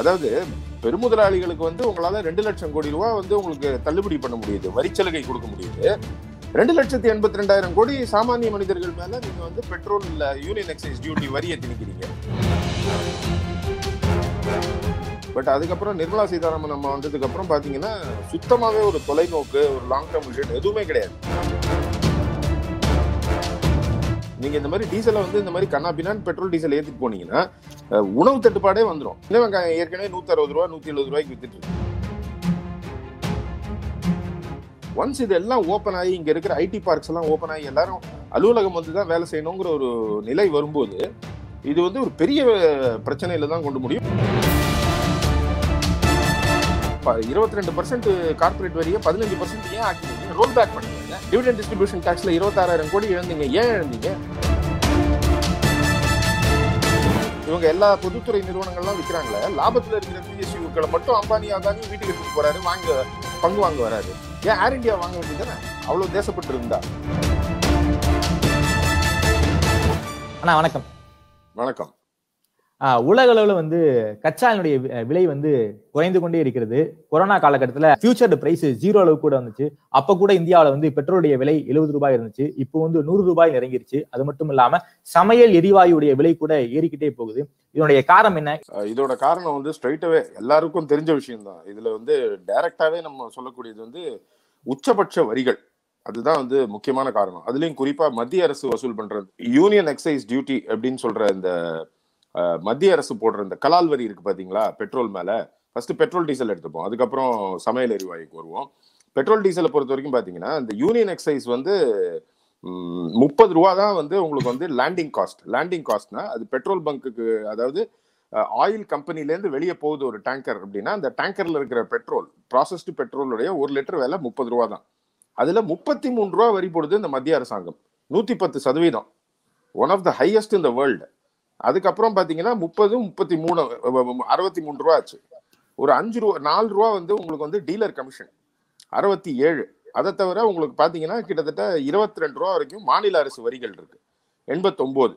அதாவது பெருமுதலாளிகளுக்கு வந்து உங்களால ரெண்டு லட்சம் கோடி ரூபாய் வந்து உங்களுக்கு தள்ளுபடி பண்ண முடியுது வரிச்சலுகை கொடுக்க முடியுது ரெண்டு லட்சத்தி எண்பத்தி ரெண்டாயிரம் கோடி சாமானிய மனிதர்கள் மேல நீங்க வந்து பெட்ரோல் யூனியன் எக்ஸைஸ் டியூட்டி வரியை திணிக்கிறீங்க பட் அதுக்கப்புறம் நிர்மலா சீதாராமன் நம்ம வந்ததுக்கு அப்புறம் பாத்தீங்கன்னா சுத்தமாவே ஒரு தொலைநோக்கு ஒரு லாங் டேர்ம் எதுவுமே கிடையாது நீங்க இந்த மாதிரி டீசலை வந்து இந்த மாதிரி கண்ணாபினான் பெட்ரோல் டீசல் ஏற்றிட்டு போனீங்கன்னா உணவு தட்டுப்பாடே வந்துடும் இல்லை ஏற்கனவே நூத்தி அறுபது ரூபா நூற்றி எழுபது ரூபாய்க்கு வித்துட்டு இருக்கு ஒன்ஸ் இதெல்லாம் ஓப்பன் ஆகி இங்க இருக்கிற ஐடி பார்க்ஸ் எல்லாம் ஓப்பன் ஆகி எல்லாரும் அலுவலகம் வந்து தான் வேலை செய்யணுங்கிற ஒரு நிலை வரும்போது இது வந்து ஒரு பெரிய பிரச்சனையில தான் கொண்டு முடியும் இருபத்தி ரெண்டு பர்சன்ட் கார்பரேட் வரியை பதினஞ்சு பர்சன்ட் ஏன் ஆக்கி ரோல் பேக் பண்ணி டிவிடன் டிஸ்ட்ரிபியூஷன் டேக்ஸில் இருபத்தாறாயிரம் கோடி இழந்தீங்க ஏன் இழந்தீங்க இவங்க எல்லா பொதுத்துறை நிறுவனங்கள்லாம் விற்கிறாங்களே லாபத்தில் இருக்கிற பிஎஸ்யூக்களை மட்டும் அம்பானி அதானி வீட்டுக்கு எடுத்து போறாரு வாங்க பங்கு வாங்க வராரு ஏன் ஏர் இந்தியா வாங்க வேண்டியதானே அவ்வளோ தேசப்பட்டு இருந்தா அண்ணா வணக்கம் வணக்கம் உலக அளவில் வந்து கச்சாலினுடைய விலை வந்து குறைந்து கொண்டே இருக்கிறது கொரோனா காலகட்டத்தில் ஃபியூச்சர்டு பிரைஸ் ஜீரோ அளவு கூட வந்துச்சு அப்போ கூட இந்தியாவில் வந்து பெட்ரோலுடைய விலை எழுபது ரூபாய் இருந்துச்சு இப்போ வந்து நூறு ரூபாய் இறங்கிருச்சு அது மட்டும் இல்லாமல் சமையல் எரிவாயுடைய விலை கூட ஏறிக்கிட்டே போகுது இதனுடைய காரணம் என்ன இதோட காரணம் வந்து ஸ்ட்ரைட்டாகவே எல்லாருக்கும் தெரிஞ்ச விஷயம் தான் இதுல வந்து டைரக்டாகவே நம்ம சொல்லக்கூடியது வந்து உச்சபட்ச வரிகள் அதுதான் வந்து முக்கியமான காரணம் அதுலேயும் குறிப்பாக மத்திய அரசு வசூல் பண்றது யூனியன் எக்ஸைஸ் டியூட்டி அப்படின்னு சொல்ற இந்த மத்திய அரசு போடுற இந்த கலால் வரி இருக்கு பார்த்தீங்களா பெட்ரோல் மேலே ஃபர்ஸ்ட் பெட்ரோல் டீசல் எடுத்துப்போம் அதுக்கப்புறம் சமையல் எரிவாயுக்கு வருவோம் பெட்ரோல் டீசலை பொறுத்த வரைக்கும் பார்த்தீங்கன்னா இந்த யூனியன் எக்ஸைஸ் வந்து முப்பது ரூபா தான் வந்து உங்களுக்கு வந்து லேண்டிங் காஸ்ட் லேண்டிங் காஸ்ட்னா அது பெட்ரோல் பங்க்குக்கு அதாவது ஆயில் கம்பெனிலேருந்து வெளியே போகுது ஒரு டேங்கர் அப்படின்னா அந்த டேங்கரில் இருக்கிற பெட்ரோல் ப்ராசஸ்டு பெட்ரோலுடைய ஒரு லிட்டர் விலை முப்பது ரூபா தான் அதில் முப்பத்தி மூணு ரூபா வரி போடுது இந்த மத்திய அரசாங்கம் நூற்றி பத்து சதவீதம் ஒன் ஆஃப் த ஹையஸ்ட் இந்த வேர்ல்டு அதுக்கப்புறம் பார்த்தீங்கன்னா முப்பது முப்பத்தி மூணு அறுபத்தி மூணு ரூபா ஆச்சு ஒரு அஞ்சு ரூபா நாலு ரூபா வந்து உங்களுக்கு வந்து டீலர் கமிஷன் அறுபத்தி ஏழு அதை தவிர உங்களுக்கு பார்த்தீங்கன்னா கிட்டத்தட்ட இருபத்தி ரெண்டு ரூபா வரைக்கும் மாநில அரசு வரிகள் இருக்கு எண்பத்தொம்போது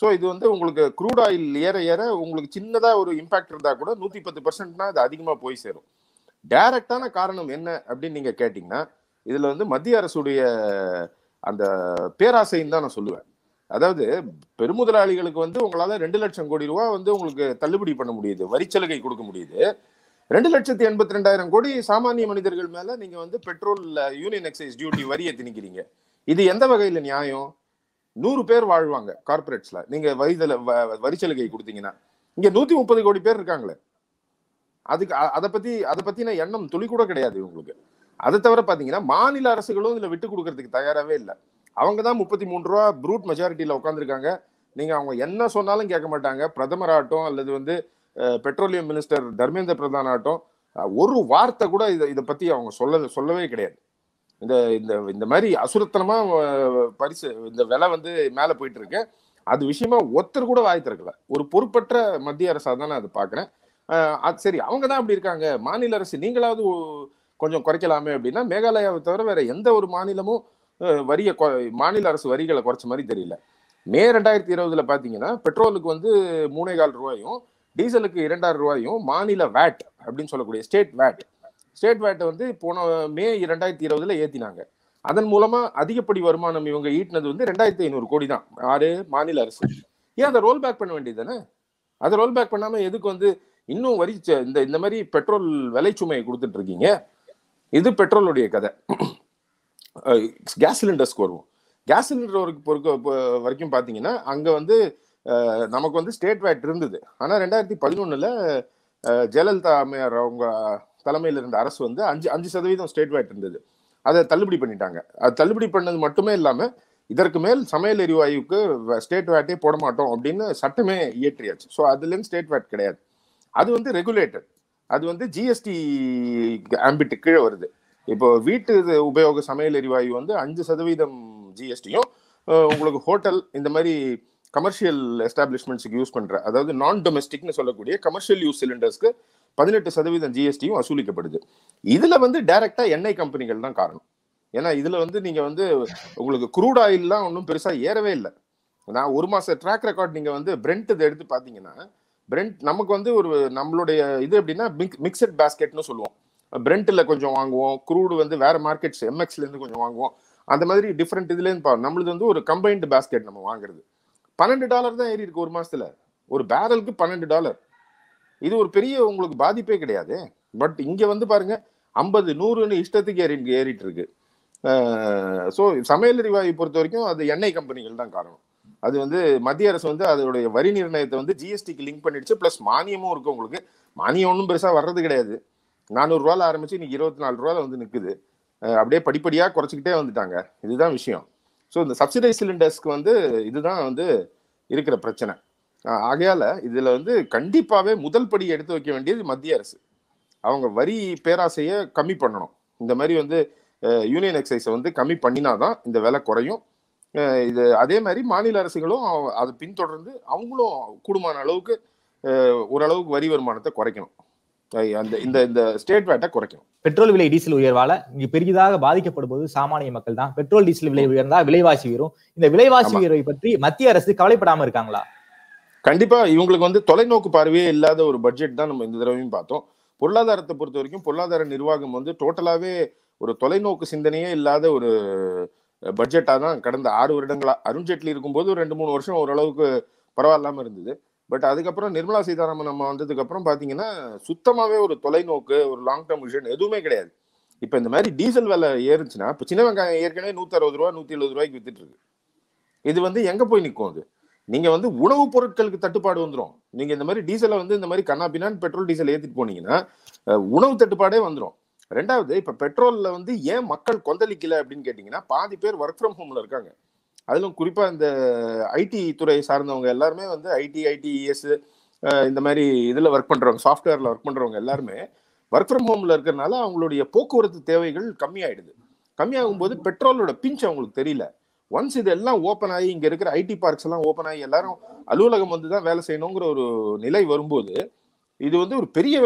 ஸோ இது வந்து உங்களுக்கு குரூட் ஆயில் ஏற ஏற உங்களுக்கு சின்னதாக ஒரு இம்பாக்ட் இருந்தால் கூட நூற்றி பத்து பர்சன்ட்னா அது அதிகமாக போய் சேரும் டைரக்டான காரணம் என்ன அப்படின்னு நீங்கள் கேட்டிங்கன்னா இதில் வந்து மத்திய அரசுடைய அந்த பேராசைன்னு தான் நான் சொல்லுவேன் அதாவது பெருமுதலாளிகளுக்கு வந்து உங்களால ரெண்டு லட்சம் கோடி ரூபா வந்து உங்களுக்கு தள்ளுபடி பண்ண முடியுது வரிச்சலுகை கொடுக்க முடியுது ரெண்டு லட்சத்தி எண்பத்தி ரெண்டாயிரம் கோடி சாமானிய மனிதர்கள் மேல நீங்க வந்து பெட்ரோல் யூனியன் எக்ஸைஸ் டியூட்டி வரியை திணிக்கிறீங்க இது எந்த வகையில நியாயம் நூறு பேர் வாழ்வாங்க கார்பரேட்ஸ்ல நீங்க வரிதல வரிச்சலுகை கொடுத்தீங்கன்னா இங்க நூத்தி முப்பது கோடி பேர் இருக்காங்களே அதுக்கு அதை பத்தி அதை பத்தின எண்ணம் துளி கூட கிடையாது இவங்களுக்கு அதை தவிர பாத்தீங்கன்னா மாநில அரசுகளும் இதுல விட்டு கொடுக்கறதுக்கு தயாராகவே இல்லை அவங்க தான் முப்பத்தி மூணு ரூபா ப்ரூட் மெஜாரிட்டியில் உட்காந்துருக்காங்க நீங்கள் அவங்க என்ன சொன்னாலும் கேட்க மாட்டாங்க பிரதமர் ஆகட்டும் அல்லது வந்து பெட்ரோலியம் மினிஸ்டர் தர்மேந்திர பிரதான் ஆகட்டும் ஒரு வார்த்தை கூட இதை இதை பற்றி அவங்க சொல்ல சொல்லவே கிடையாது இந்த இந்த இந்த மாதிரி அசுரத்தனமாக பரிசு இந்த விலை வந்து மேலே போயிட்டு இருக்கு அது விஷயமா ஒருத்தர் கூட வாய் திறக்கல ஒரு பொறுப்பற்ற மத்திய அரசாக தான் நான் அதை பார்க்குறேன் அது சரி அவங்க தான் அப்படி இருக்காங்க மாநில அரசு நீங்களாவது கொஞ்சம் குறைக்கலாமே அப்படின்னா மேகாலயாவை தவிர வேற எந்த ஒரு மாநிலமும் வரிய மாநில அரசு வரிகளை குறைச்ச மாதிரி தெரியல மே ரெண்டாயிரத்தி இருபதுல பாத்தீங்கன்னா பெட்ரோலுக்கு வந்து மூணே கால் ரூபாயும் டீசலுக்கு இரண்டாயிரம் ரூபாயும் மாநில வேட் அப்படின்னு சொல்லக்கூடிய ஸ்டேட் வேட் ஸ்டேட் வேட்டை வந்து போன மே இரண்டாயிரத்தி இருபதுல ஏத்தினாங்க அதன் மூலமா அதிகப்படி வருமானம் இவங்க ஈட்டினது வந்து ரெண்டாயிரத்தி ஐநூறு கோடி தான் ஆறு மாநில அரசு ஏன் அதை ரோல் பேக் பண்ண வேண்டியது தானே அதை ரோல் பேக் பண்ணாம எதுக்கு வந்து இன்னும் வரி இந்த இந்த மாதிரி பெட்ரோல் விலை சுமையை கொடுத்துட்டு இருக்கீங்க இது பெட்ரோலுடைய கதை கேஸ் சிலிண்டர்ஸ்க்கு வருவோம் கேஸ் சிலிண்டர் பொறுக்க வரைக்கும் பார்த்தீங்கன்னா அங்கே வந்து நமக்கு வந்து ஸ்டேட் வேட் இருந்தது ஆனால் ரெண்டாயிரத்தி பதினொன்றில் ஜெயலலிதா அம்மையார் அவங்க தலைமையில் இருந்த அரசு வந்து அஞ்சு அஞ்சு சதவீதம் ஸ்டேட் வேட் இருந்தது அதை தள்ளுபடி பண்ணிட்டாங்க அது தள்ளுபடி பண்ணது மட்டுமே இல்லாமல் இதற்கு மேல் சமையல் எரிவாயுக்கு ஸ்டேட் வேட்டே போட மாட்டோம் அப்படின்னு சட்டமே இயற்றியாச்சு ஸோ அதுலேருந்து ஸ்டேட் வேட் கிடையாது அது வந்து ரெகுலேட்டட் அது வந்து ஜிஎஸ்டி ஆம்பிட்டு கீழே வருது இப்போ வீட்டு உபயோக சமையல் எரிவாயு வந்து அஞ்சு சதவீதம் ஜிஎஸ்டியும் உங்களுக்கு ஹோட்டல் இந்த மாதிரி கமர்ஷியல் எஸ்டாப்ளிஷ்மெண்ட்ஸுக்கு யூஸ் பண்ணுற அதாவது நான் டொமெஸ்டிக்னு சொல்லக்கூடிய கமர்ஷியல் யூஸ் சிலிண்டர்ஸ்க்கு பதினெட்டு சதவீதம் ஜிஎஸ்டியும் வசூலிக்கப்படுது இதில் வந்து டைரெக்டாக எண்ணெய் கம்பெனிகள் தான் காரணம் ஏன்னா இதில் வந்து நீங்கள் வந்து உங்களுக்கு குரூட் ஆயில்லாம் ஒன்றும் பெருசாக ஏறவே இல்லை நான் ஒரு மாதம் ட்ராக் ரெக்கார்ட் நீங்கள் வந்து பிரெண்ட் இதை எடுத்து பார்த்தீங்கன்னா பிரெண்ட் நமக்கு வந்து ஒரு நம்மளுடைய இது எப்படின்னா மிக்சட் பேஸ்கெட்னு சொல்லுவோம் பிரெண்ட்டில் கொஞ்சம் வாங்குவோம் க்ரூடு வந்து வேற மார்க்கெட்ஸ் எம்எக்ஸ்லேருந்து கொஞ்சம் வாங்குவோம் அந்த மாதிரி டிஃப்ரெண்ட் இதுலேருந்து பா நம்மளது வந்து ஒரு கம்பைன்டு பேஸ்கெட் நம்ம வாங்குறது பன்னெண்டு டாலர் தான் ஏறி இருக்கு ஒரு மாசத்துல ஒரு பேரலுக்கு பன்னெண்டு டாலர் இது ஒரு பெரிய உங்களுக்கு பாதிப்பே கிடையாது பட் இங்க வந்து பாருங்க ஐம்பது நூறுன்னு இஷ்டத்துக்கு ஏறி ஏறிட்டு இருக்கு ஸோ சமையல் எரிவாயு பொறுத்த வரைக்கும் அது எண்ணெய் கம்பெனிகள் தான் காரணம் அது வந்து மத்திய அரசு வந்து அதோடைய வரி நிர்ணயத்தை வந்து ஜிஎஸ்டிக்கு லிங்க் பண்ணிடுச்சு ப்ளஸ் மானியமும் இருக்கு உங்களுக்கு மானியம் ஒன்றும் பெருசாக வர்றது கிடையாது நானூறுரூவால ஆரம்பித்து இன்னைக்கு இருபத்தி நாலு ரூபாவில் வந்து நிற்குது அப்படியே படிப்படியாக குறைச்சிக்கிட்டே வந்துட்டாங்க இதுதான் விஷயம் ஸோ இந்த சப்சிடைஸ் சிலிண்டர்ஸ்க்கு வந்து இதுதான் வந்து இருக்கிற பிரச்சனை ஆகையால் இதில் வந்து கண்டிப்பாகவே முதல் படி எடுத்து வைக்க வேண்டியது மத்திய அரசு அவங்க வரி பேராசையை கம்மி பண்ணணும் இந்த மாதிரி வந்து யூனியன் எக்ஸைஸை வந்து கம்மி பண்ணினா தான் இந்த விலை குறையும் இது அதே மாதிரி மாநில அரசுகளும் அதை பின்தொடர்ந்து அவங்களும் கூடுமான அளவுக்கு ஓரளவுக்கு வரி வருமானத்தை குறைக்கணும் அந்த இந்த இந்த ஸ்டேட் வேட்டை குறைக்கணும் பெட்ரோல் விலை டீசல் உயர்வால இங்கு பெரிதாக போது சாமானிய மக்கள் தான் பெட்ரோல் டீசல் விலை உயர்ந்தா விலைவாசி உயரும் இந்த விலைவாசி உயர்வை பற்றி மத்திய அரசு கவலைப்படாம இருக்காங்களா கண்டிப்பா இவங்களுக்கு வந்து தொலைநோக்கு பார்வையே இல்லாத ஒரு பட்ஜெட் தான் நம்ம இந்த தடவையும் பார்த்தோம் பொருளாதாரத்தை பொறுத்த வரைக்கும் பொருளாதார நிர்வாகம் வந்து டோட்டலாவே ஒரு தொலைநோக்கு சிந்தனையே இல்லாத ஒரு பட்ஜெட்டாக தான் கடந்த ஆறு வருடங்களா அருண்ஜேட்லி இருக்கும்போது ரெண்டு மூணு வருஷம் ஓரளவுக்கு பரவாயில்லாம இருந்தது பட் அதுக்கப்புறம் நிர்மலா சீதாராமன் நம்ம வந்ததுக்கப்புறம் பார்த்தீங்கன்னா சுத்தமாகவே ஒரு தொலைநோக்கு ஒரு லாங் டேர்ம் விஷன் எதுவுமே கிடையாது இப்போ இந்த மாதிரி டீசல் விலை ஏறுச்சுன்னா இப்போ சின்ன வெங்காயம் ஏற்கனவே அறுபது ரூபா நூற்றி எழுபது ரூபாய்க்கு வித்துட்டு இருக்கு இது வந்து எங்கே போய் நிற்கும் அது நீங்கள் வந்து உணவுப் பொருட்களுக்கு தட்டுப்பாடு வந்துடும் நீங்கள் இந்த மாதிரி டீசலை வந்து இந்த மாதிரி கண்ணாபினான் பெட்ரோல் டீசல் ஏற்றிட்டு போனீங்கன்னா உணவு தட்டுப்பாடே வந்துடும் ரெண்டாவது இப்போ பெட்ரோலில் வந்து ஏன் மக்கள் கொந்தளிக்கல அப்படின்னு கேட்டிங்கன்னா பாதி பேர் ஒர்க் ஃப்ரம் ஹோமில் இருக்காங்க அதிலும் குறிப்பாக இந்த ஐடி துறை சார்ந்தவங்க எல்லாருமே வந்து ஐடி ஐடிஇஎஸ் e இந்த மாதிரி இதில் ஒர்க் பண்ணுறவங்க சாஃப்ட்வேரில் ஒர்க் பண்ணுறவங்க எல்லாருமே ஒர்க் ஃப்ரம் ஹோமில் இருக்கிறனால அவங்களுடைய போக்குவரத்து தேவைகள் கம்மியாயிடுது கம்மியாகும் போது பெட்ரோலோட பிஞ்ச் அவங்களுக்கு தெரியல ஒன்ஸ் இதெல்லாம் ஓப்பன் ஆகி இங்கே இருக்கிற ஐடி பார்க்ஸ் எல்லாம் ஓப்பன் ஆகி எல்லாரும் அலுவலகம் வந்து தான் வேலை செய்யணுங்கிற ஒரு நிலை வரும்போது இது வந்து ஒரு பெரிய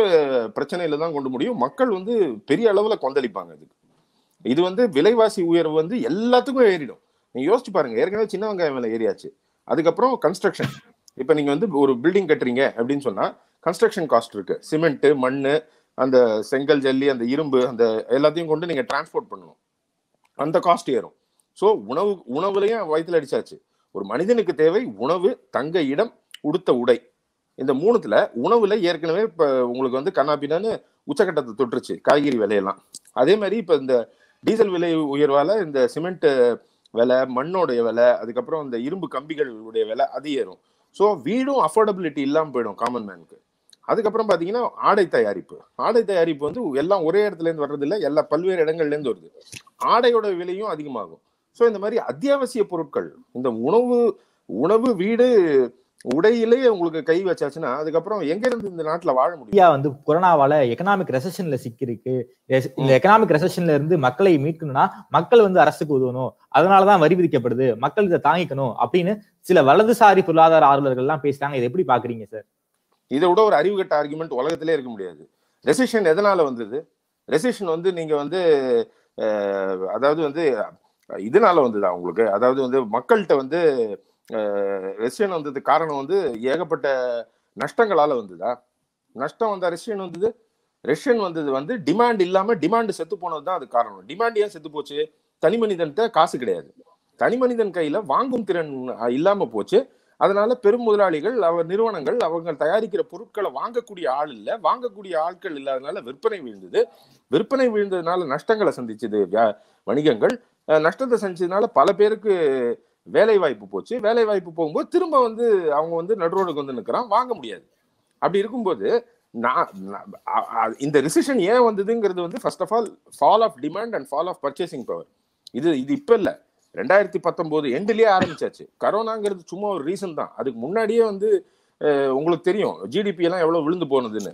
பிரச்சனையில தான் கொண்டு முடியும் மக்கள் வந்து பெரிய அளவில் கொந்தளிப்பாங்க இதுக்கு இது வந்து விலைவாசி உயர்வு வந்து எல்லாத்துக்கும் ஏறிடும் நீங்க யோசிச்சு பாருங்க ஏற்கனவே சின்ன வெங்காயம் மேல ஏரியாச்சு அதுக்கப்புறம் கன்ஸ்ட்ரக்ஷன் இப்போ நீங்க வந்து ஒரு பில்டிங் கட்டுறீங்க அப்படின்னு சொன்னா கன்ஸ்ட்ரக்ஷன் காஸ்ட் இருக்கு சிமெண்ட் மண் அந்த செங்கல் ஜல்லி அந்த இரும்பு அந்த எல்லாத்தையும் கொண்டு நீங்க டிரான்ஸ்போர்ட் பண்ணணும் அந்த காஸ்ட் ஏறும் ஸோ உணவு உணவுலையும் வயிற்றுல அடிச்சாச்சு ஒரு மனிதனுக்கு தேவை உணவு தங்க இடம் உடுத்த உடை இந்த மூணுத்துல உணவுல ஏற்கனவே இப்போ உங்களுக்கு வந்து கண்ணாப்பின்னு உச்சக்கட்டத்தை தொட்டுருச்சு காய்கறி விலையெல்லாம் அதே மாதிரி இப்போ இந்த டீசல் விலை உயர்வால இந்த சிமெண்ட் விலை மண்ணோடைய விலை அதுக்கப்புறம் இந்த இரும்பு கம்பிகளுடைய விலை அது ஏறும் ஸோ வீடும் அஃபோர்டபிலிட்டி இல்லாமல் போயிடும் காமன் மேனுக்கு அதுக்கப்புறம் பார்த்தீங்கன்னா ஆடை தயாரிப்பு ஆடை தயாரிப்பு வந்து எல்லாம் ஒரே இடத்துலேருந்து வர்றதில்ல எல்லா பல்வேறு இடங்கள்லேருந்து வருது ஆடையோட விலையும் அதிகமாகும் ஸோ இந்த மாதிரி அத்தியாவசிய பொருட்கள் இந்த உணவு உணவு வீடு உடையிலேயே உங்களுக்கு கை வச்சாச்சுன்னா அதுக்கப்புறம் எங்க இருந்து இந்த நாட்டுல வாழ முடியும் இந்தியா வந்து கொரோனாவால எக்கனாமிக் ரெசஷன்ல சிக்கிருக்கு இந்த எக்கனாமிக் ரெசஷன்ல இருந்து மக்களை மீட்கணும்னா மக்கள் வந்து அரசுக்கு உதவணும் அதனாலதான் வரி விதிக்கப்படுது மக்கள் இதை தாங்கிக்கணும் அப்படின்னு சில வலதுசாரி பொருளாதார ஆர்வலர்கள் எல்லாம் பேசுறாங்க இதை எப்படி பாக்குறீங்க சார் இதை விட ஒரு அறிவுகட்ட ஆர்குமெண்ட் உலகத்திலே இருக்க முடியாது ரெசிஷன் எதனால வந்தது ரெசிஷன் வந்து நீங்க வந்து அதாவது வந்து இதனால வந்தது உங்களுக்கு அதாவது வந்து மக்கள்கிட்ட வந்து ரஷ்யன் வந்தது காரணம் வந்து ஏகப்பட்ட நஷ்டங்களால வந்ததா நஷ்டம் வந்தா ரஷ்யன் வந்தது ரஷ்யன் வந்தது வந்து டிமாண்ட் இல்லாம டிமாண்ட் செத்து போனது தான் அது காரணம் டிமாண்ட் ஏன் செத்து போச்சு தனி மனிதன்கிட்ட காசு கிடையாது தனி மனிதன் கையில வாங்கும் திறன் இல்லாம போச்சு அதனால பெரும் முதலாளிகள் அவர் நிறுவனங்கள் அவங்க தயாரிக்கிற பொருட்களை வாங்கக்கூடிய ஆள் இல்லை வாங்கக்கூடிய ஆட்கள் இல்லாதனால விற்பனை விழுந்தது விற்பனை விழுந்ததுனால நஷ்டங்களை சந்திச்சது வணிகங்கள் நஷ்டத்தை சந்திச்சதுனால பல பேருக்கு வேலை வாய்ப்பு போச்சு வேலை வாய்ப்பு போகும்போது திரும்ப வந்து அவங்க வந்து நடுரோடுக்கு வந்து நிற்கிறான் வாங்க முடியாது அப்படி இருக்கும்போது நான் இந்த ரிசிஷன் ஏன் வந்ததுங்கிறது வந்து first of all fall of demand and fall of purchasing power இது இது இப்போ இல்லை ரெண்டாயிரத்தி பத்தொம்போது எண்டுலேயே ஆரம்பிச்சாச்சு கரோனாங்கிறது சும்மா ஒரு ரீசன் தான் அதுக்கு முன்னாடியே வந்து உங்களுக்கு தெரியும் ஜிடிபி எல்லாம் எவ்வளோ விழுந்து போனதுன்னு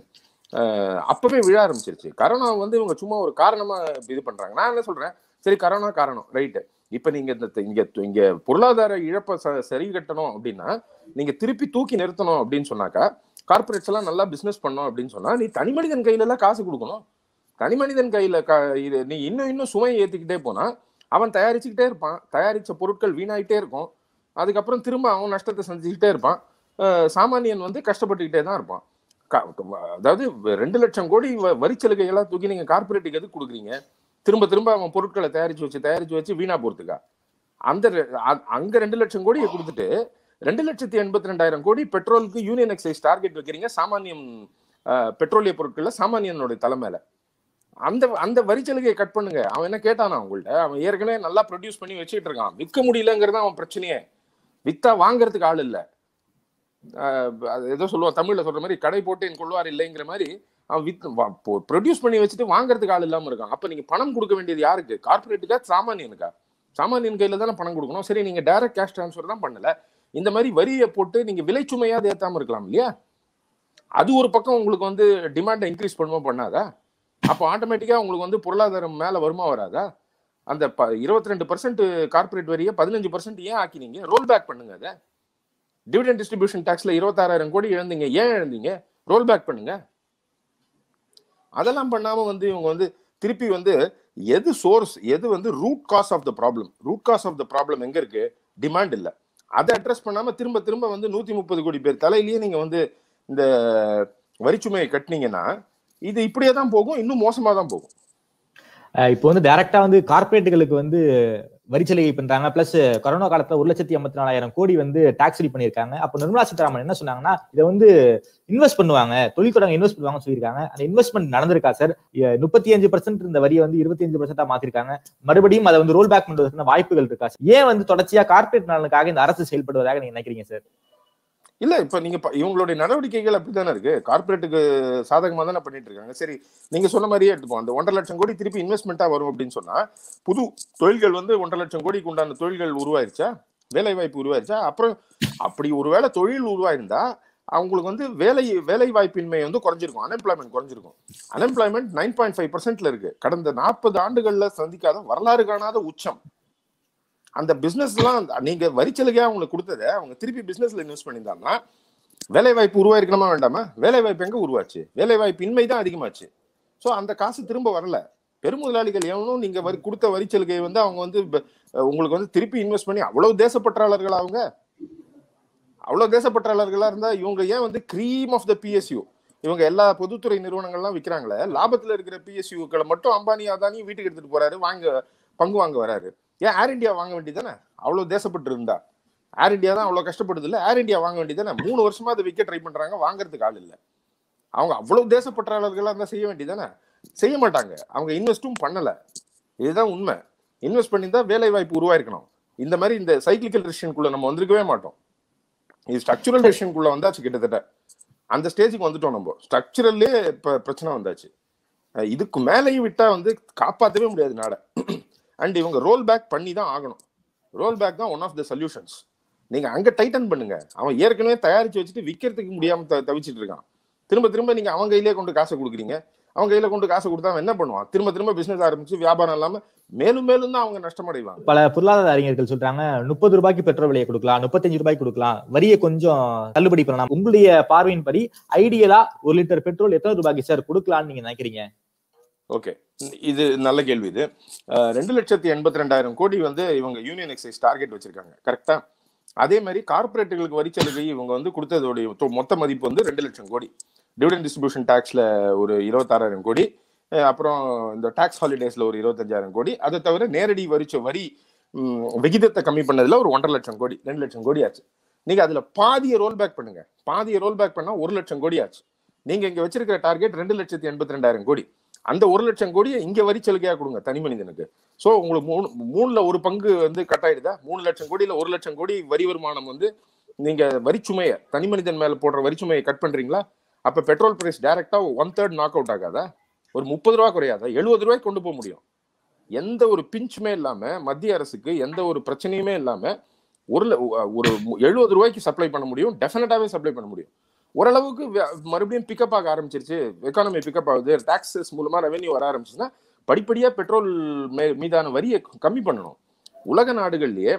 அப்பவே விழ ஆரம்பிச்சிருச்சு கரோனா வந்து இவங்க சும்மா ஒரு காரணமாக இது பண்ணுறாங்க நான் என்ன சொல்கிறேன் சரி கரோனா காரணம் ரைட்டு இப்ப நீங்க இந்த இங்க இங்க பொருளாதார இழப்பை சரி கட்டணும் அப்படின்னா நீங்க திருப்பி தூக்கி நிறுத்தணும் அப்படின்னு சொன்னாக்கா கார்பரேட்ஸ் எல்லாம் நல்லா பிசினஸ் பண்ணோம் அப்படின்னு சொன்னா நீ தனி மனிதன் கையில காசு கொடுக்கணும் தனி மனிதன் கையில இது நீ இன்னும் இன்னும் சுமையை ஏற்றிக்கிட்டே போனா அவன் தயாரிச்சுக்கிட்டே இருப்பான் தயாரிச்ச பொருட்கள் வீணாயிட்டே இருக்கும் அதுக்கப்புறம் திரும்ப அவன் நஷ்டத்தை செஞ்சுக்கிட்டே இருப்பான் சாமானியன் வந்து கஷ்டப்பட்டுக்கிட்டே தான் இருப்பான் அதாவது ரெண்டு லட்சம் கோடி எல்லாம் தூக்கி நீங்க கார்பரேட்டுக்கு எதுக்கு கொடுக்குறீங்க திரும்ப திரும்ப அவன் பொருட்களை தயாரிச்சு வச்சு தயாரிச்சு வச்சு வீணா போறதுக்கா அந்த அங்க ரெண்டு லட்சம் கோடியை கொடுத்துட்டு ரெண்டு லட்சத்தி எண்பத்தி ரெண்டாயிரம் கோடி பெட்ரோலுக்கு யூனியன் எக்ஸைஸ் டார்கெட் வைக்கிறீங்க சாமானியம் பெட்ரோலிய பொருட்கள்ல சாமானியனுடைய தலைமையில அந்த அந்த வரி கட் பண்ணுங்க அவன் என்ன கேட்டானா அவங்கள்ட்ட அவன் ஏற்கனவே நல்லா ப்ரொடியூஸ் பண்ணி வச்சுட்டு இருக்கான் விற்க முடியலங்கிறது அவன் பிரச்சனையே வித்தா வாங்குறதுக்கு ஆள் இல்லை ஏதோ சொல்லுவான் தமிழ்ல சொல்ற மாதிரி கடை போட்டு என் கொள்வார் இல்லைங்கிற மாதிரி அவன் வித் ப்ரொடியூஸ் பண்ணி வச்சுட்டு வாங்குறதுக்கு ஆள் இல்லாம இருக்கான் அப்ப நீங்க பணம் கொடுக்க வேண்டியது யாருக்கு கார்பரேட்டுக்கா சாமானியனுக்கா சாமானியன் கையில தானே பணம் கொடுக்கணும் சரி நீங்க டைரக்ட் கேஷ் டிரான்ஸ்ஃபர் தான் பண்ணல இந்த மாதிரி வரியை போட்டு நீங்க விலை சுமையா ஏத்தாம இருக்கலாம் இல்லையா அது ஒரு பக்கம் உங்களுக்கு வந்து டிமாண்டை இன்க்ரீஸ் பண்ணுமோ பண்ணாதா அப்போ ஆட்டோமேட்டிக்காக உங்களுக்கு வந்து பொருளாதாரம் மேலே வருமா வராதா அந்த ப இருபத்தி ரெண்டு பர்சன்ட் கார்பரேட் வரியை பதினஞ்சு பர்சன்ட் ஏன் ஆக்கினீங்க ரோல் பேக் பண்ணுங்க அதை டிவிடன் டிஸ்ட்ரிபியூஷன் டேக்ஸ்ல இருபத்தாறாயிரம் கோடி இழந்தீங்க ஏன் இழந்தீங்க ரோல் பேக் பண்ணுங்க அதெல்லாம் பண்ணாம வந்து இவங்க வந்து திருப்பி வந்து எது சோர்ஸ் எது வந்து root cause of the problem root cause of the problem எங்க இருக்கு டிமாண்ட் இல்லை அதை அட்ரஸ் பண்ணாம திரும்ப திரும்ப வந்து நூத்தி முப்பது கோடி பேர் தலையிலேயே நீங்க வந்து இந்த வரிச்சுமையை கட்டினீங்கன்னா இது இப்படியே தான் போகும் இன்னும் மோசமாக தான் போகும் இப்போ வந்து டைரக்டா வந்து கார்பரேட்டுகளுக்கு வந்து வரி சலுகை பண்றாங்க பிளஸ் கொரோனா காலத்துல ஒரு லட்சத்தி ஐம்பத்தி நாலாயிரம் கோடி வந்து டாக்ஸ் ரீ பண்ணிருக்காங்க அப்போ நிர்மலா சீதாராமன் என்ன சொன்னாங்கன்னா இதை வந்து இன்வெஸ்ட் பண்ணுவாங்க தொழில் தொடங்க இன்வெஸ்ட் பண்ணுவாங்கன்னு சொல்லியிருக்காங்க அந்த இன்வெஸ்ட்மெண்ட் நடந்திருக்கா சார் முப்பத்தி அஞ்சு பர்சன்ட் இருந்த வரியை வந்து இருபத்தி அஞ்சு பர்சன்டா மாத்திருக்காங்க மறுபடியும் அதை வந்து ரோல் பேக் பண்றதுக்கான வாய்ப்புகள் இருக்கா ஏன் வந்து தொடர்ச்சியா கார்பரேட் நலனுக்காக இந்த அரசு செயல்படுவதாக நீங்க நினைக்கிறீங்க சார் இல்ல இப்ப நீங்க இவங்களுடைய நடவடிக்கைகள் அப்படித்தானே இருக்கு கார்பரேட்டுக்கு சாதகமா தானே பண்ணிட்டு இருக்காங்க சரி நீங்க சொன்ன மாதிரியே எடுத்துப்போம் அந்த ஒன்றரை லட்சம் கோடி திருப்பி இன்வெஸ்ட்மெண்ட்டா வரும் அப்படின்னு சொன்னா புது தொழில்கள் வந்து ஒன்றரை லட்சம் கோடிக்கு உண்டான தொழில்கள் உருவாயிருச்சா வேலை வாய்ப்பு உருவாயிருச்சா அப்புறம் அப்படி ஒருவேளை தொழில் உருவாயிருந்தா அவங்களுக்கு வந்து வேலை வேலை வாய்ப்பின்மை வந்து குறைஞ்சிருக்கும் அன்எம்ப்ளாய்மெண்ட் குறைஞ்சிருக்கும் அன்எம்ப்ளாய்மெண்ட் நைன் பாயிண்ட் ஃபைவ் பர்சன்ட்ல இருக்கு கடந்த நாற்பது ஆண்டுகள்ல சந்திக்காத வரலாறு காணாத உச்சம் அந்த பிஸ்னஸ்லாம் நீங்க வரிச்சலுகையாக அவங்களுக்கு கொடுத்ததை அவங்க திருப்பி பிசினஸ்ல இன்வெஸ்ட் பண்ணியிருந்தாங்கன்னா வேலை வாய்ப்பு உருவாயிருக்கணுமா வேண்டாமா வேலை வாய்ப்பு எங்க உருவாச்சு வேலை வாய்ப்பு இன்மை தான் அதிகமாச்சு ஸோ அந்த காசு திரும்ப வரல பெருமுதலாளிகள் எவனும் நீங்க வரி கொடுத்த வரிச்சலுகையை வந்து அவங்க வந்து உங்களுக்கு வந்து திருப்பி இன்வெஸ்ட் பண்ணி அவ்வளவு தேசப்பற்றாளர்கள் அவங்க அவ்வளவு தேசப்பற்றாளர்களா இருந்தா இவங்க ஏன் வந்து கிரீம் ஆஃப் த பிஎஸ்யூ இவங்க எல்லா பொதுத்துறை நிறுவனங்கள்லாம் விற்கிறாங்களே லாபத்துல இருக்கிற பிஎஸ்யூக்களை மட்டும் அம்பானி அதானி வீட்டுக்கு எடுத்துட்டு போறாரு வாங்க பங்கு வாங்க வராரு ஏன் ஏர் இண்டியா வாங்க வேண்டியதானே அவ்வளோ தேசப்பட்டு இருந்தா ஏர் இண்டியா தான் அவ்வளோ கஷ்டப்படுது இல்லை ஏர் இண்டியா வாங்க வேண்டியதானே மூணு வருஷமா அதை விற்க ட்ரை பண்றாங்க வாங்குறதுக்கு ஆள் இல்லை அவங்க அவ்வளோ தேசப்பற்றாளர்களாக இருந்தால் செய்ய வேண்டியதானே செய்ய மாட்டாங்க அவங்க இன்வெஸ்ட்டும் பண்ணலை இதுதான் உண்மை இன்வெஸ்ட் பண்ணி தான் வேலை வாய்ப்பு உருவாயிருக்கணும் இந்த மாதிரி இந்த சைக்கிளிக்கல் ரிஷன்குள்ள நம்ம வந்திருக்கவே மாட்டோம் இது ஸ்ட்ரக்சுரல் ரிஷன்குள்ள வந்தாச்சு கிட்டத்தட்ட அந்த ஸ்டேஜுக்கு வந்துட்டோம் நம்ம ஸ்ட்ரக்சுரல்லே இப்போ பிரச்சனை வந்தாச்சு இதுக்கு மேலேயும் விட்டால் வந்து காப்பாற்றவே முடியாது நாடை அண்ட் இவங்க ரோல் பேக் பண்ணி தான் ஆகணும் ரோல் பேக் தான் ஒன் ஆஃப் த சொல்யூஷன்ஸ் நீங்கள் அங்கே டைட்டன் பண்ணுங்க அவன் ஏற்கனவே தயாரித்து வச்சுட்டு விற்கிறதுக்கு முடியாமல் த தவிச்சிட்டு இருக்கான் திரும்ப திரும்ப நீங்கள் அவன் கையிலே கொண்டு காசை கொடுக்குறீங்க அவன் கையில கொண்டு காசு கொடுத்தா அவன் என்ன பண்ணுவான் திரும்ப திரும்ப பிசினஸ் ஆரம்பிச்சு வியாபாரம் இல்லாம மேலும் மேலும் தான் அவங்க நஷ்டமடைவாங்க பல பொருளாதார அறிஞர்கள் சொல்றாங்க முப்பது ரூபாய்க்கு பெட்ரோல் விலையை கொடுக்கலாம் முப்பத்தஞ்சு ரூபாய்க்கு கொடுக்கலாம் வரியை கொஞ்சம் தள்ளுபடி பண்ணலாம் உங்களுடைய பார்வையின்படி ஐடியலா ஒரு லிட்டர் பெட்ரோல் எத்தனை ரூபாய்க்கு சார் கொடுக்கலாம்னு நீங்க நினைக்கிறீங்க ஓகே இது நல்ல கேள்வி இது ரெண்டு லட்சத்தி எண்பத்தி ரெண்டாயிரம் கோடி வந்து இவங்க யூனியன் எக்ஸைஸ் டார்கெட் வச்சிருக்காங்க கரெக்டா அதே மாதிரி கார்பரேட்டுகளுக்கு வரி சலுகை இவங்க வந்து கொடுத்ததோடைய மொத்த மதிப்பு வந்து ரெண்டு லட்சம் கோடி டிவிடன் டிஸ்ட்ரிபியூஷன் டேக்ஸில் ஒரு இருபத்தாறாயிரம் கோடி அப்புறம் இந்த டாக்ஸ் ஹாலிடேஸ்ல ஒரு இருபத்தஞ்சாயிரம் கோடி அதை தவிர நேரடி வரிச்ச வரி விகிதத்தை கம்மி பண்ணதுல ஒரு ஒன்றரை லட்சம் கோடி ரெண்டு லட்சம் கோடி ஆச்சு நீங்க அதுல பாதியை ரோல் பேக் பண்ணுங்க பாதியை ரோல் பேக் பண்ணா ஒரு லட்சம் கோடி ஆச்சு நீங்க இங்க வச்சிருக்கிற டார்கெட் ரெண்டு லட்சத்தி எண்பத்தி ரெண்டாயிரம் கோடி அந்த ஒரு லட்சம் கோடியை இங்கே வரி சலுகையாக கொடுங்க தனி மனிதனுக்கு ஸோ உங்களுக்கு மூணு மூணில் ஒரு பங்கு வந்து கட் ஆகிடுதா மூணு லட்சம் கோடியில் ஒரு லட்சம் கோடி வரி வருமானம் வந்து நீங்கள் வரிச்சுமையை தனி மனிதன் மேலே போடுற வரிச்சுமையை கட் பண்ணுறீங்களா அப்போ பெட்ரோல் ப்ரைஸ் டைரெக்டாக ஒன் தேர்ட் நாக் அவுட் ஆகாதா ஒரு முப்பது ரூபா குறையாதா எழுபது ரூபாய்க்கு கொண்டு போக முடியும் எந்த ஒரு பிஞ்சுமே இல்லாமல் மத்திய அரசுக்கு எந்த ஒரு பிரச்சனையுமே இல்லாமல் ஒரு ஒரு எழுபது ரூபாய்க்கு சப்ளை பண்ண முடியும் டெஃபினட்டாகவே சப்ளை பண்ண முடியும் ஓரளவுக்கு மறுபடியும் பிக்கப் ஆக ஆரம்பிச்சிருச்சு எக்கானமி பிக்கப் ஆகுது டாக்ஸஸ் மூலமாக ரெவென்யூ வர ஆரம்பிச்சுன்னா படிப்படியாக பெட்ரோல் மே மீதான வரியை கம்மி பண்ணணும் உலக நாடுகள்லேயே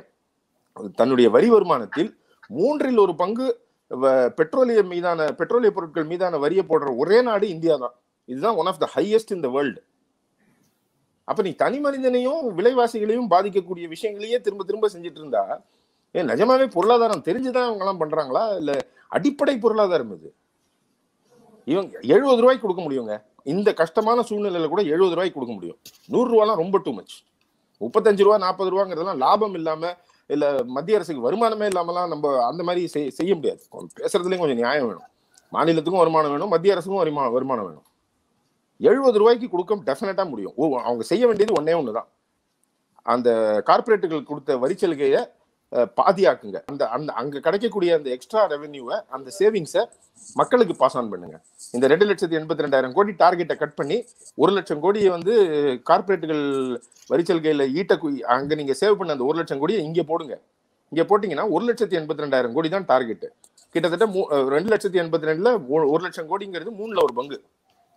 தன்னுடைய வரி வருமானத்தில் மூன்றில் ஒரு பங்கு பெட்ரோலியம் மீதான பெட்ரோலிய பொருட்கள் மீதான வரியை போடுற ஒரே நாடு இந்தியா தான் இதுதான் one of the highest in the world அப்ப நீ தனி மனிதனையும் விலைவாசிகளையும் பாதிக்கக்கூடிய விஷயங்களையே திரும்ப திரும்ப செஞ்சுட்டு இருந்தா ஏன் நிஜமாவே பொருளாதாரம் தெரிஞ்சுதான் அவங்க எல்லாம் பண்றாங்களா இல்ல அடிப்படை பொருளாதாரம் இது இவங்க எழுபது ரூபாய்க்கு கொடுக்க முடியுங்க இந்த கஷ்டமான சூழ்நிலையில கூட எழுபது ரூபாய்க்கு கொடுக்க முடியும் நூறு ரூபாலாம் ரொம்ப டூ மச் முப்பத்தஞ்சு ரூபா நாற்பது ரூபாங்கிறதுலாம் லாபம் இல்லாம இல்ல மத்திய அரசுக்கு வருமானமே இல்லாமலாம் நம்ம அந்த மாதிரி செய்ய முடியாது பேசுறதுலயும் கொஞ்சம் நியாயம் வேணும் மாநிலத்துக்கும் வருமானம் வேணும் மத்திய அரசுக்கும் வருமானம் வருமானம் வேணும் எழுபது ரூபாய்க்கு கொடுக்க டெஃபினட்டா முடியும் அவங்க செய்ய வேண்டியது ஒன்னே ஒன்று தான் அந்த கார்பரேட்டுகள் கொடுத்த வரிச்சலுகையை பாதியாக்குங்க அந்த அந்த அங்கே கிடைக்கக்கூடிய அந்த எக்ஸ்ட்ரா ரெவென்யூவை அந்த சேவிங்ஸை மக்களுக்கு பாஸ் ஆன் பண்ணுங்க இந்த ரெண்டு லட்சத்தி எண்பத்தி ரெண்டாயிரம் கோடி டார்கெட்டை கட் பண்ணி ஒரு லட்சம் கோடியை வந்து கார்பரேட்டுகள் வரிச்சலுகையில் ஈட்ட அங்கே நீங்கள் சேவ் பண்ண அந்த ஒரு லட்சம் கோடியை இங்கே போடுங்க இங்கே போட்டிங்கன்னா ஒரு லட்சத்தி எண்பத்தி ரெண்டாயிரம் கோடி தான் டார்கெட்டு கிட்டத்தட்ட மூ ரெண்டு லட்சத்தி எண்பத்தி ரெண்டில் ஒரு லட்சம் கோடிங்கிறது மூணில் ஒரு பங்கு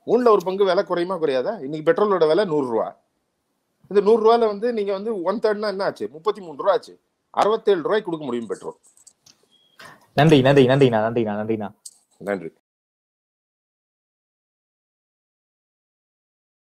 மூணில் ஒரு பங்கு விலை குறையுமா குறையாதா இன்னைக்கு பெட்ரோலோட விலை நூறுரூவா இந்த நூறுரூவாவில் வந்து நீங்கள் வந்து ஒன் தேர்ட்னா என்ன ஆச்சு முப்பத்தி மூணு ரூபா ஆச்சு அறுபத்தேழு ரூபாய் கொடுக்க முடியும் பெற்றோர் நன்றி நன்றி நன்றிண்ணா நன்றிண்ணா நன்றிண்ணா நன்றி